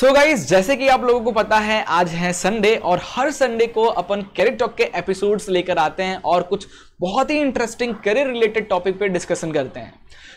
सो so guys जैसे कि आप लोगों को पता है आज है संडे और हर संडे को अपन कैरेट टॉक के एपिसोड्स लेकर आते हैं और कुछ बहुत ही इंटरेस्टिंग करियर रिलेटेड टॉपिक पे डिस्कशन करते हैं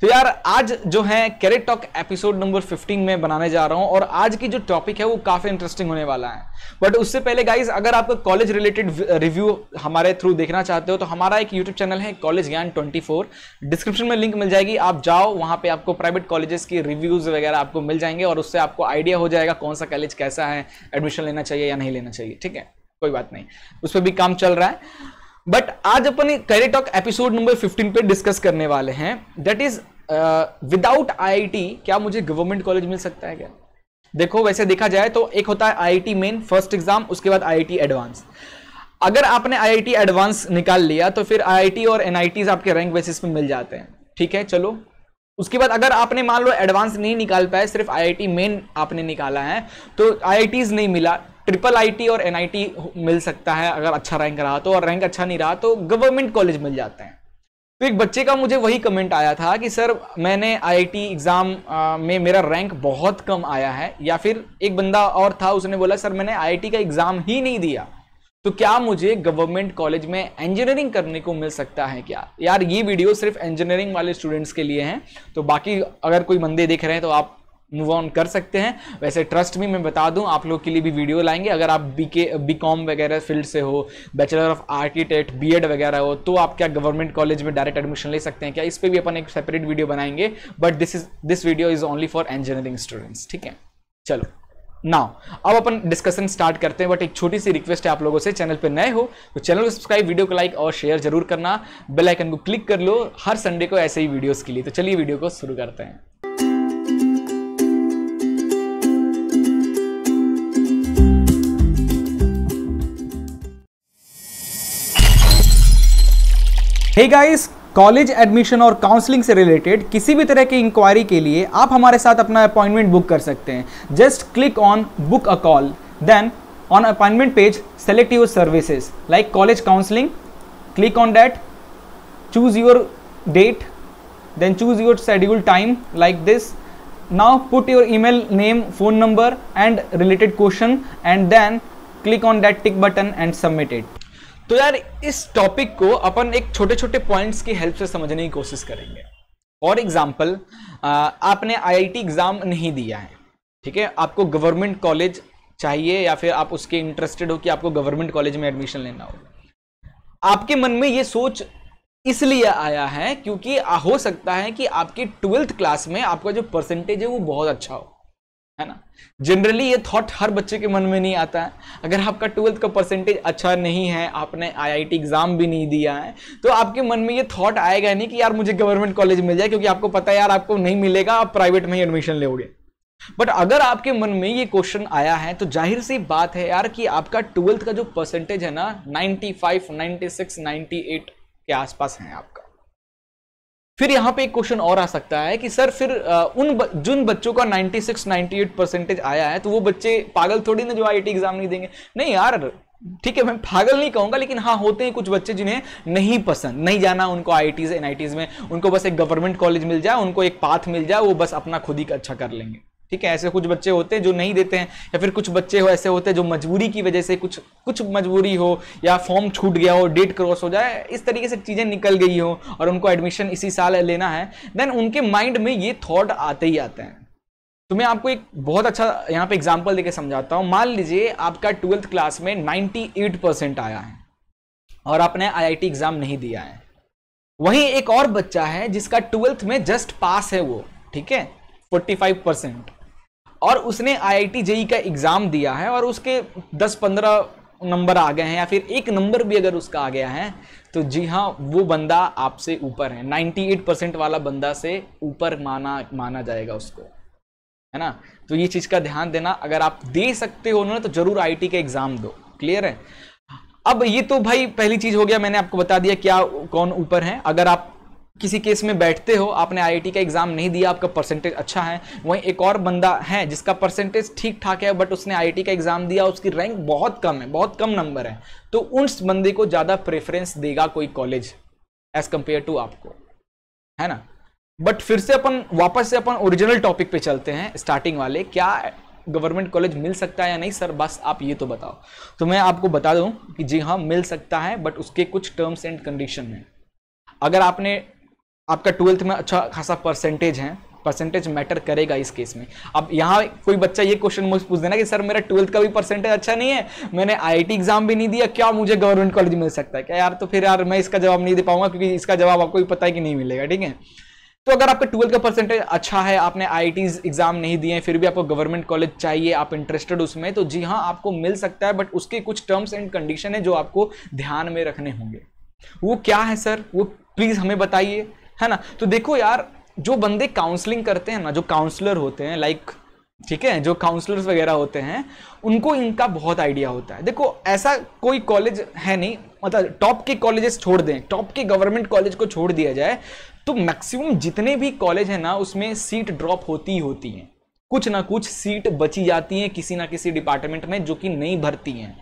तो यार आज जो है कैरेट टॉक एपिसोड नंबर 15 में बनाने जा रहा हूं और आज की जो टॉपिक है वो काफी इंटरेस्टिंग होने वाला है बट उससे पहले गाइज अगर आप कॉलेज रिलेटेड रिव्यू हमारे थ्रू देखना चाहते हो तो हमारा एक यूट्यूब चैनल है कॉलेज ज्ञान 24 डिस्क्रिप्शन में लिंक मिल जाएगी आप जाओ वहां पे आपको प्राइवेट कॉलेजेस की रिव्यूज वगैरह आपको मिल जाएंगे और उससे आपको आइडिया हो जाएगा कौन सा कॉलेज कैसा है एडमिशन लेना चाहिए या नहीं लेना चाहिए ठीक है कोई बात नहीं उस पर भी काम चल रहा है बट आज अपन कैरेटॉक एपिसोड नंबर 15 पे डिस्कस करने वाले हैं दैट इज विदाउट आई क्या मुझे गवर्नमेंट कॉलेज मिल सकता है क्या देखो वैसे देखा जाए तो एक होता है टी मेन फर्स्ट एग्जाम उसके बाद टी एडवांस अगर आपने टी एडवांस निकाल लिया तो फिर टी और टी आपके रैंक बेसिस पे मिल जाते हैं ठीक है चलो उसके बाद अगर आपने मान लो एडवांस नहीं निकाल पाया सिर्फ टी मेन आपने निकाला है तो टीज नहीं मिला ट्रिपल टी और टी मिल सकता है अगर अच्छा रैंक रहा तो और रैंक अच्छा नहीं रहा तो गवर्नमेंट कॉलेज मिल जाते हैं तो एक बच्चे का मुझे वही कमेंट आया था कि सर मैंने आईआईटी एग्ज़ाम में मेरा रैंक बहुत कम आया है या फिर एक बंदा और था उसने बोला सर मैंने आईआईटी का एग्ज़ाम ही नहीं दिया तो क्या मुझे गवर्नमेंट कॉलेज में इंजीनियरिंग करने को मिल सकता है क्या यार ये वीडियो सिर्फ इंजीनियरिंग वाले स्टूडेंट्स के लिए हैं तो बाकी अगर कोई बंदे देख रहे हैं तो आप मूव ऑन कर सकते हैं वैसे ट्रस्ट भी मैं बता दूं आप लोग के लिए भी वीडियो लाएंगे अगर आप बीके बीकॉम बी कॉम वगैरह फील्ड से हो bachelor of architect BEd वगैरह हो तो आप क्या गवर्नमेंट कॉलेज में डायरेक्ट एडमिशन ले सकते हैं क्या इस पर भी अपन एक सेपरेट वीडियो बनाएंगे but this is this video is only for engineering students ठीक है चलो नाउ अब अपन डिस्कशन स्टार्ट करते हैं बट एक छोटी सी रिक्वेस्ट है आप लोगों से चैनल पे नए हो तो चैनल को सब्सक्राइब वीडियो को लाइक और शेयर जरूर करना बेल आइकन को क्लिक कर लो हर संडे को ऐसे ही वीडियोस के लिए तो चलिए वीडियो को शुरू करते हैं हे गाइस कॉलेज एडमिशन और काउंसलिंग से रिलेटेड किसी भी तरह की इंक्वायरी के लिए आप हमारे साथ अपना अपॉइंटमेंट बुक कर सकते हैं just click on book a call then on appointment page select your services like college counselling click on that choose your date then choose your schedule time like this now put your email name phone number and related question and then click on that tick button and submit it तो यार इस topic को अपन एक छोटे छोटे points की help से समझने की कोशिश करेंगे फॉर एग्जाम्पल आपने आईआईटी एग्ज़ाम नहीं दिया है ठीक है आपको गवर्नमेंट कॉलेज चाहिए या फिर आप उसके इंटरेस्टेड हो कि आपको गवर्नमेंट कॉलेज में एडमिशन लेना हो आपके मन में ये सोच इसलिए आया है क्योंकि हो सकता है कि आपकी ट्वेल्थ क्लास में आपका जो परसेंटेज है वो बहुत अच्छा हो है ना जनरली ये थॉट हर बच्चे के मन में नहीं आता है अगर आपका ट्वेल्थ का परसेंटेज अच्छा नहीं है आपने आईआईटी एग्जाम भी नहीं दिया है तो आपके मन में ये थॉट आएगा नहीं कि यार मुझे गवर्नमेंट कॉलेज मिल जाए क्योंकि आपको पता है यार आपको नहीं मिलेगा आप प्राइवेट में ही एडमिशन लोगे बट अगर आपके मन में ये क्वेश्चन आया है तो जाहिर सी बात है यार कि आपका ट्वेल्थ का जो परसेंटेज है ना 95, 96, 98 के आसपास हैं आप फिर यहाँ पे एक क्वेश्चन और आ सकता है कि सर फिर उन ब, जिन बच्चों का 96 98 परसेंटेज आया है तो वो बच्चे पागल थोड़ी ना जो आई एग्जाम नहीं देंगे नहीं यार ठीक है मैं पागल नहीं कहूंगा लेकिन हाँ होते हैं कुछ बच्चे जिन्हें नहीं पसंद नहीं जाना उनको आई टीज एन में उनको बस एक गवर्नमेंट कॉलेज मिल जाए उनको एक पाथ मिल जाए वो बस अपना खुद ही अच्छा कर लेंगे ठीक है ऐसे कुछ बच्चे होते हैं जो नहीं देते हैं या फिर कुछ बच्चे हो ऐसे होते हैं जो मजबूरी की वजह से कुछ कुछ मजबूरी हो या फॉर्म छूट गया हो डेट क्रॉस हो जाए इस तरीके से चीज़ें निकल गई हो और उनको एडमिशन इसी साल लेना है देन उनके माइंड में ये थॉट आते ही आते हैं तो मैं आपको एक बहुत अच्छा यहाँ पे एग्जाम्पल देकर समझाता हूँ मान लीजिए आपका ट्वेल्थ क्लास में नाइन्टी परसेंट आया है और आपने आई एग्ज़ाम नहीं दिया है वहीं एक और बच्चा है जिसका ट्वेल्थ में जस्ट पास है वो ठीक है 45 परसेंट और उसने आईआईटी जेई e का एग्ज़ाम दिया है और उसके 10-15 नंबर आ गए हैं या फिर एक नंबर भी अगर उसका आ गया है तो जी हाँ वो बंदा आपसे ऊपर है 98 परसेंट वाला बंदा से ऊपर माना माना जाएगा उसको है ना तो ये चीज़ का ध्यान देना अगर आप दे सकते हो ना तो ज़रूर आई का एग्ज़ाम दो क्लियर है अब ये तो भाई पहली चीज़ हो गया मैंने आपको बता दिया क्या कौन ऊपर है अगर आप किसी केस में बैठते हो आपने आईआईटी का एग्जाम नहीं दिया आपका परसेंटेज अच्छा है वहीं एक और बंदा है जिसका परसेंटेज ठीक ठाक है बट उसने आईआईटी का एग्जाम दिया उसकी रैंक बहुत कम है बहुत कम नंबर है तो उन बंदे को ज़्यादा प्रेफरेंस देगा कोई कॉलेज एज कंपेयर टू आपको है ना बट फिर से अपन वापस से अपन ओरिजिनल टॉपिक पे चलते हैं स्टार्टिंग वाले क्या गवर्नमेंट कॉलेज मिल सकता है या नहीं सर बस आप ये तो बताओ तो मैं आपको बता दूं कि जी हाँ मिल सकता है बट उसके कुछ टर्म्स एंड कंडीशन हैं अगर आपने आपका ट्वेल्थ में अच्छा खासा परसेंटेज है परसेंटेज मैटर करेगा इस केस में अब यहाँ कोई बच्चा ये क्वेश्चन मुझसे पूछ देना कि सर मेरा ट्वेल्थ का भी परसेंटेज अच्छा नहीं है मैंने आई एग्जाम भी नहीं दिया क्या मुझे गवर्नमेंट कॉलेज मिल सकता है क्या यार तो फिर यार मैं इसका जवाब नहीं दे पाऊंगा क्योंकि इसका जवाब आपको भी पता है कि नहीं मिलेगा ठीक है तो अगर आपका ट्वेल्थ का परसेंटेज अच्छा है आपने आई एग्जाम नहीं दिए हैं फिर भी आपको गवर्नमेंट कॉलेज चाहिए आप इंटरेस्टेड उसमें तो जी हाँ आपको मिल सकता है बट उसके कुछ टर्म्स एंड कंडीशन है जो आपको ध्यान में रखने होंगे वो क्या है सर वो प्लीज़ हमें बताइए है ना तो देखो यार जो बंदे काउंसलिंग करते हैं ना जो काउंसलर होते हैं लाइक ठीक है जो काउंसलर्स वगैरह होते हैं उनको इनका बहुत आइडिया होता है देखो ऐसा कोई कॉलेज है नहीं मतलब टॉप के कॉलेजेस छोड़ दें टॉप के गवर्नमेंट कॉलेज को छोड़ दिया जाए तो मैक्सिमम जितने भी कॉलेज हैं ना उसमें सीट ड्रॉप होती ही होती हैं कुछ ना कुछ सीट बची जाती हैं किसी ना किसी डिपार्टमेंट में जो कि नहीं भरती हैं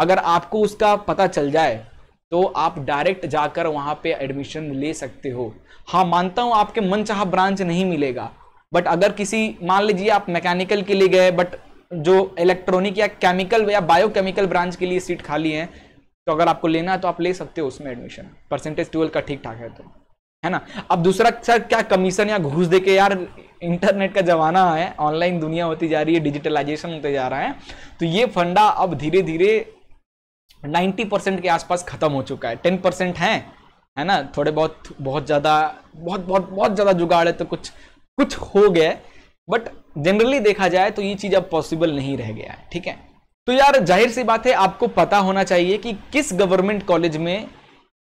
अगर आपको उसका पता चल जाए तो आप डायरेक्ट जाकर वहाँ पे एडमिशन ले सकते हो हाँ मानता हूँ आपके मन चाह ब्रांच नहीं मिलेगा बट अगर किसी मान लीजिए आप मैकेनिकल के लिए गए बट जो इलेक्ट्रॉनिक या केमिकल या बायोकेमिकल ब्रांच के लिए सीट खाली है तो अगर आपको लेना है तो आप ले सकते हो उसमें एडमिशन परसेंटेज ट्वेल्व का ठीक ठाक है तो है ना अब दूसरा सर क्या कमीशन या घूस देके यार इंटरनेट का जमाना है ऑनलाइन दुनिया होती जा रही है डिजिटलाइजेशन होते जा रहा है तो ये फंडा अब धीरे धीरे 90 परसेंट के आसपास ख़त्म हो चुका है 10 परसेंट है है ना थोड़े बहुत बहुत ज़्यादा बहुत बहुत बहुत ज़्यादा जुगाड़ है तो कुछ कुछ हो गया बट जनरली देखा जाए तो ये चीज़ अब पॉसिबल नहीं रह गया है ठीक है तो यार जाहिर सी बात है आपको पता होना चाहिए कि किस गवर्नमेंट कॉलेज में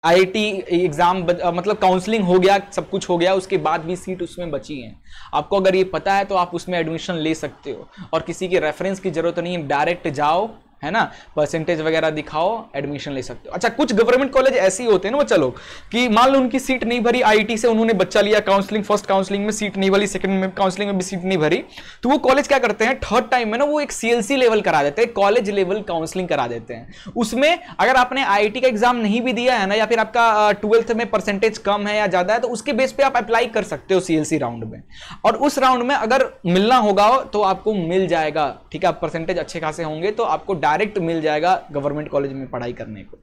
आईआईटी एग्जाम मतलब काउंसलिंग हो गया सब कुछ हो गया उसके बाद भी सीट उसमें बची है आपको अगर ये पता है तो आप उसमें एडमिशन ले सकते हो और किसी के रेफरेंस की जरूरत नहीं है डायरेक्ट जाओ है ना परसेंटेज वगैरह दिखाओ एडमिशन ले सकते हो अच्छा कुछ गवर्नमेंट कॉलेज ऐसे होते हैं ना चलो कि मान लो उनकी सीट नहीं भरी आईटी से उन्होंने बच्चा लिया काउंसलिंग फर्स्ट काउंसलिंग में सीट नहीं भरी सेकंड में काउंसलिंग में भी सीट नहीं भरी तो वो कॉलेज क्या करते हैं थर्ड टाइम में ना वो एक सीएलसी लेवल करा देते हैं कॉलेज लेवल काउंसलिंग करा देते हैं उसमें अगर आपने आई का एग्जाम नहीं भी दिया है ना या फिर आपका ट्वेल्थ में परसेंटेज कम है या ज्यादा है तो उसके बेस पर आप अप्लाई कर सकते हो सीएलसी राउंड में और उस राउंड में अगर मिलना होगा तो आपको मिल जाएगा ठीक है परसेंटेज अच्छे खासे होंगे तो आपको डायरेक्ट मिल जाएगा गवर्नमेंट कॉलेज में पढ़ाई करने को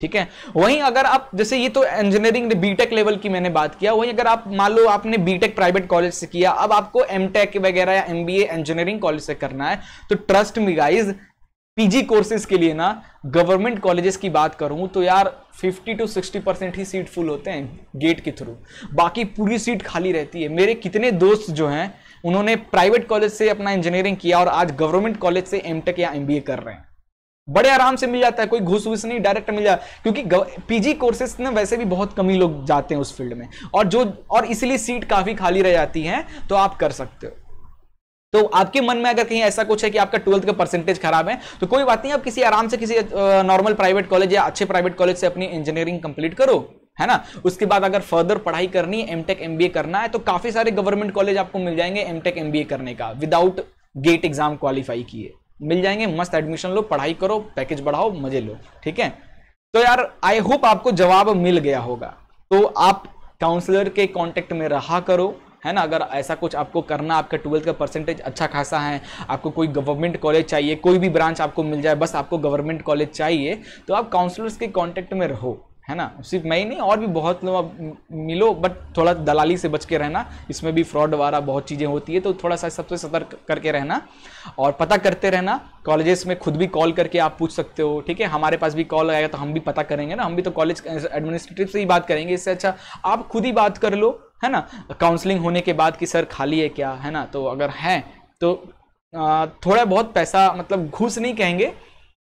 ठीक है वहीं अगर आप जैसे ये तो इंजीनियरिंग बीटेक लेवल की मैंने बात किया वहीं अगर आप मान लो आपने बीटेक प्राइवेट कॉलेज से किया अब आपको एमटेक वगैरह या एमबीए इंजीनियरिंग कॉलेज से करना है तो trust me guys PG courses के लिए ना गवर्नमेंट कॉलेजेस की बात करूं तो यार 50 टू 60 परसेंट ही सीट फुल होते हैं गेट के थ्रू बाकी पूरी सीट खाली रहती है मेरे कितने दोस्त जो हैं उन्होंने प्राइवेट कॉलेज से अपना इंजीनियरिंग किया और आज गवर्नमेंट कॉलेज से एम या एम कर रहे हैं बड़े आराम से मिल जाता है कोई घुस वुस नहीं डायरेक्ट मिल जाता क्योंकि पीजी कोर्सेज में वैसे भी बहुत कमी लोग जाते हैं उस फील्ड में और जो और इसलिए सीट काफ़ी खाली रह जाती है तो आप कर सकते हो तो आपके मन में अगर कहीं ऐसा कुछ है कि आपका ट्वेल्थ का परसेंटेज खराब है तो कोई बात नहीं आप किसी आराम से किसी नॉर्मल प्राइवेट कॉलेज या अच्छे प्राइवेट कॉलेज से अपनी इंजीनियरिंग कंप्लीट करो है ना उसके बाद अगर फर्दर पढ़ाई करनी है एमटेक एमबीए करना है तो काफी सारे गवर्नमेंट कॉलेज आपको मिल जाएंगे एमटेक एमबीए करने का विदाउट गेट एग्जाम क्वालिफाई किए मिल जाएंगे मस्त एडमिशन लो पढ़ाई करो पैकेज बढ़ाओ मजे लो ठीक है तो यार आई होप आपको जवाब मिल गया होगा तो आप काउंसलर के कॉन्टेक्ट में रहा करो है ना अगर ऐसा कुछ आपको करना आपका ट्वेल्थ का परसेंटेज अच्छा खासा है आपको कोई गवर्नमेंट कॉलेज चाहिए कोई भी ब्रांच आपको मिल जाए बस आपको गवर्नमेंट कॉलेज चाहिए तो आप काउंसलर्स के कांटेक्ट में रहो है ना सिर्फ मैं ही नहीं और भी बहुत लोग अब मिलो बट थोड़ा दलाली से बच के रहना इसमें भी फ्रॉड वगैरह बहुत चीज़ें होती है तो थोड़ा सा सबसे सतर्क करके रहना और पता करते रहना कॉलेजेस में खुद भी कॉल करके आप पूछ सकते हो ठीक है हमारे पास भी कॉल आएगा तो हम भी पता करेंगे ना हम भी तो कॉलेज एडमिनिस्ट्रेटिव से ही बात करेंगे इससे अच्छा आप खुद ही बात कर लो है ना काउंसलिंग होने के बाद कि सर खाली है क्या है ना तो अगर है तो थोड़ा बहुत पैसा मतलब घूस नहीं कहेंगे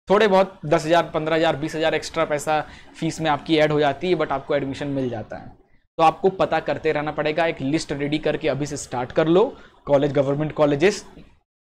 थोड़े बहुत दस हज़ार पंद्रह हज़ार बीस हज़ार एक्स्ट्रा पैसा फीस में आपकी ऐड हो जाती है बट आपको एडमिशन मिल जाता है तो आपको पता करते रहना पड़ेगा एक लिस्ट रेडी करके अभी से स्टार्ट कर लो कॉलेज गवर्नमेंट कॉलेजेस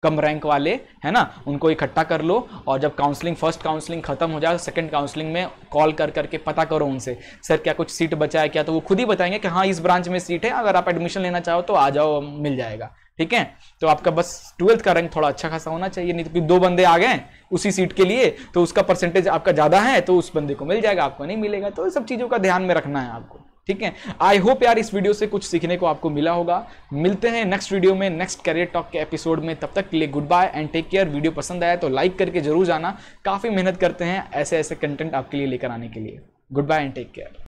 कम रैंक वाले है ना उनको इकट्ठा कर लो और जब काउंसलिंग फर्स्ट काउंसलिंग खत्म हो जाए सेकंड काउंसलिंग में कॉल कर करके पता करो उनसे सर क्या कुछ सीट बचा है क्या तो वो खुद ही बताएंगे कि हाँ इस ब्रांच में सीट है अगर आप एडमिशन लेना चाहो तो आ जाओ मिल जाएगा ठीक है तो आपका बस ट्वेल्थ का रैंक थोड़ा अच्छा खासा होना चाहिए नहीं तो दो बंदे आ गए उसी सीट के लिए तो उसका परसेंटेज आपका ज़्यादा है तो उस बंदे को मिल जाएगा आपको नहीं मिलेगा तो सब चीज़ों का ध्यान में रखना है आपको ठीक है आई होप यार इस वीडियो से कुछ सीखने को आपको मिला होगा मिलते हैं नेक्स्ट वीडियो में नेक्स्ट करियर टॉक के एपिसोड में तब तक के लिए goodbye and take care video पसंद आया तो लाइक करके जरूर जाना काफ़ी मेहनत करते हैं ऐसे ऐसे कंटेंट आपके लिए लेकर आने के लिए goodbye and take care